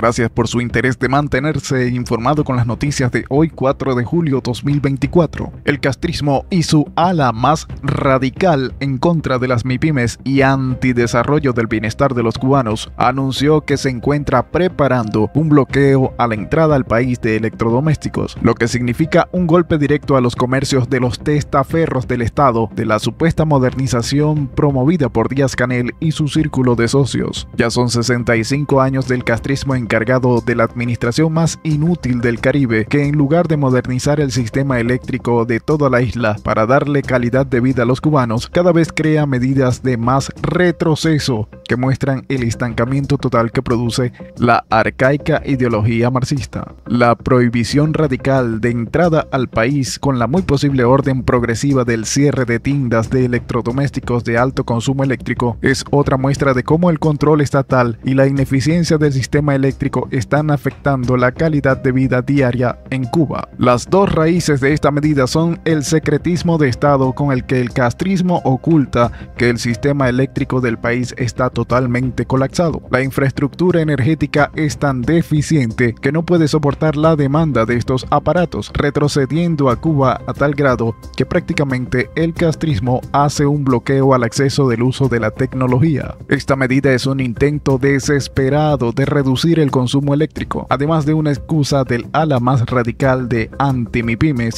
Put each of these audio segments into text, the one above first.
Gracias por su interés de mantenerse informado con las noticias de hoy 4 de julio 2024. El castrismo y su ala más radical en contra de las MIPIMES y antidesarrollo del bienestar de los cubanos anunció que se encuentra preparando un bloqueo a la entrada al país de electrodomésticos, lo que significa un golpe directo a los comercios de los testaferros del Estado de la supuesta modernización promovida por Díaz Canel y su círculo de socios. Ya son 65 años del castrismo en encargado de la administración más inútil del Caribe, que en lugar de modernizar el sistema eléctrico de toda la isla para darle calidad de vida a los cubanos, cada vez crea medidas de más retroceso que muestran el estancamiento total que produce la arcaica ideología marxista. La prohibición radical de entrada al país con la muy posible orden progresiva del cierre de tiendas de electrodomésticos de alto consumo eléctrico es otra muestra de cómo el control estatal y la ineficiencia del sistema eléctrico están afectando la calidad de vida diaria en Cuba. Las dos raíces de esta medida son el secretismo de Estado con el que el castrismo oculta que el sistema eléctrico del país está totalmente colapsado. La infraestructura energética es tan deficiente que no puede soportar la demanda de estos aparatos, retrocediendo a Cuba a tal grado que prácticamente el castrismo hace un bloqueo al acceso del uso de la tecnología. Esta medida es un intento desesperado de reducir el consumo eléctrico, además de una excusa del ala más radical de anti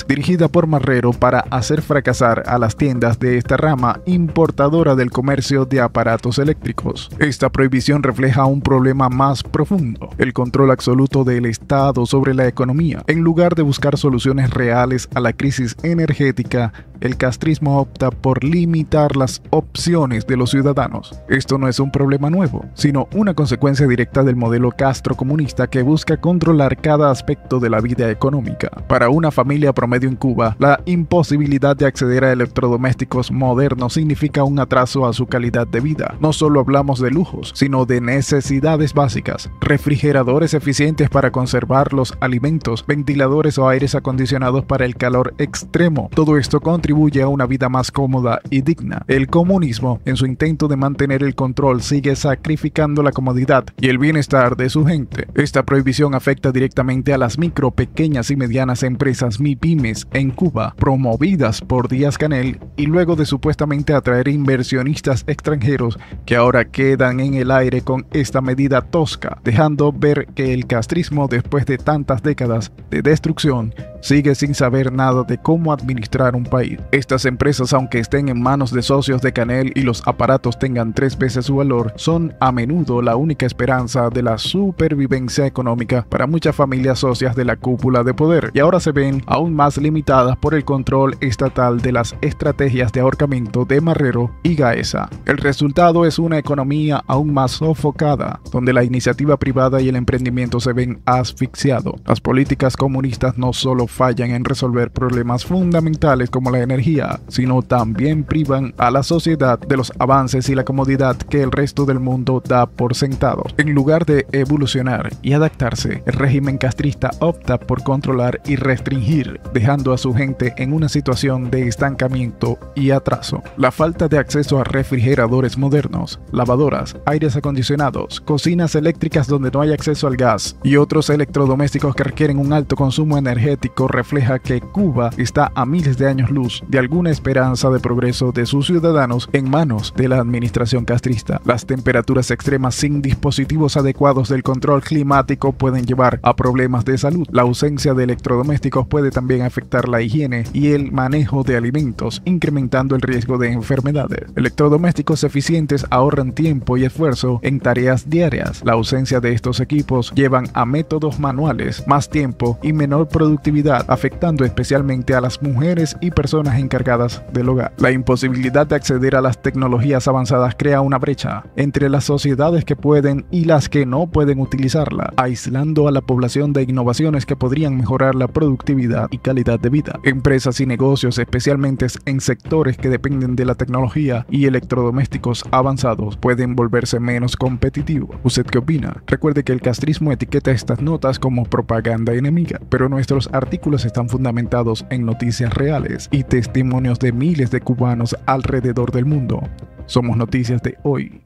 dirigida por Marrero para hacer fracasar a las tiendas de esta rama importadora del comercio de aparatos eléctricos. Esta prohibición refleja un problema más profundo, el control absoluto del Estado sobre la economía, en lugar de buscar soluciones reales a la crisis energética el castrismo opta por limitar las opciones de los ciudadanos. Esto no es un problema nuevo, sino una consecuencia directa del modelo castro comunista que busca controlar cada aspecto de la vida económica. Para una familia promedio en Cuba, la imposibilidad de acceder a electrodomésticos modernos significa un atraso a su calidad de vida. No solo hablamos de lujos, sino de necesidades básicas, refrigeradores eficientes para conservar los alimentos, ventiladores o aires acondicionados para el calor extremo. Todo esto contribuye a una vida más cómoda y digna. El comunismo, en su intento de mantener el control, sigue sacrificando la comodidad y el bienestar de su gente. Esta prohibición afecta directamente a las micro, pequeñas y medianas empresas MIPIMES en Cuba, promovidas por Díaz Canel y luego de supuestamente atraer inversionistas extranjeros que ahora quedan en el aire con esta medida tosca, dejando ver que el castrismo después de tantas décadas de destrucción sigue sin saber nada de cómo administrar un país. Estas empresas, aunque estén en manos de socios de Canel y los aparatos tengan tres veces su valor, son a menudo la única esperanza de la supervivencia económica para muchas familias socias de la cúpula de poder, y ahora se ven aún más limitadas por el control estatal de las estrategias de ahorcamiento de Marrero y Gaesa. El resultado es una economía aún más sofocada, donde la iniciativa privada y el emprendimiento se ven asfixiados. Las políticas comunistas no solo fallan en resolver problemas fundamentales como la energía, sino también privan a la sociedad de los avances y la comodidad que el resto del mundo da por sentado. En lugar de evolucionar y adaptarse, el régimen castrista opta por controlar y restringir, dejando a su gente en una situación de estancamiento y atraso. La falta de acceso a refrigeradores modernos, lavadoras, aires acondicionados, cocinas eléctricas donde no hay acceso al gas y otros electrodomésticos que requieren un alto consumo energético refleja que Cuba está a miles de años luz de alguna esperanza de progreso de sus ciudadanos en manos de la administración castrista. Las temperaturas extremas sin dispositivos adecuados del control climático pueden llevar a problemas de salud. La ausencia de electrodomésticos puede también afectar la higiene y el manejo de alimentos, incrementando el riesgo de enfermedades. Electrodomésticos eficientes ahorran tiempo y esfuerzo en tareas diarias. La ausencia de estos equipos llevan a métodos manuales, más tiempo y menor productividad afectando especialmente a las mujeres y personas encargadas del hogar. La imposibilidad de acceder a las tecnologías avanzadas crea una brecha entre las sociedades que pueden y las que no pueden utilizarla, aislando a la población de innovaciones que podrían mejorar la productividad y calidad de vida. Empresas y negocios, especialmente en sectores que dependen de la tecnología y electrodomésticos avanzados, pueden volverse menos competitivos. ¿Usted qué opina? Recuerde que el castrismo etiqueta estas notas como propaganda enemiga, pero nuestros artículos artículos están fundamentados en noticias reales y testimonios de miles de cubanos alrededor del mundo. Somos Noticias de Hoy.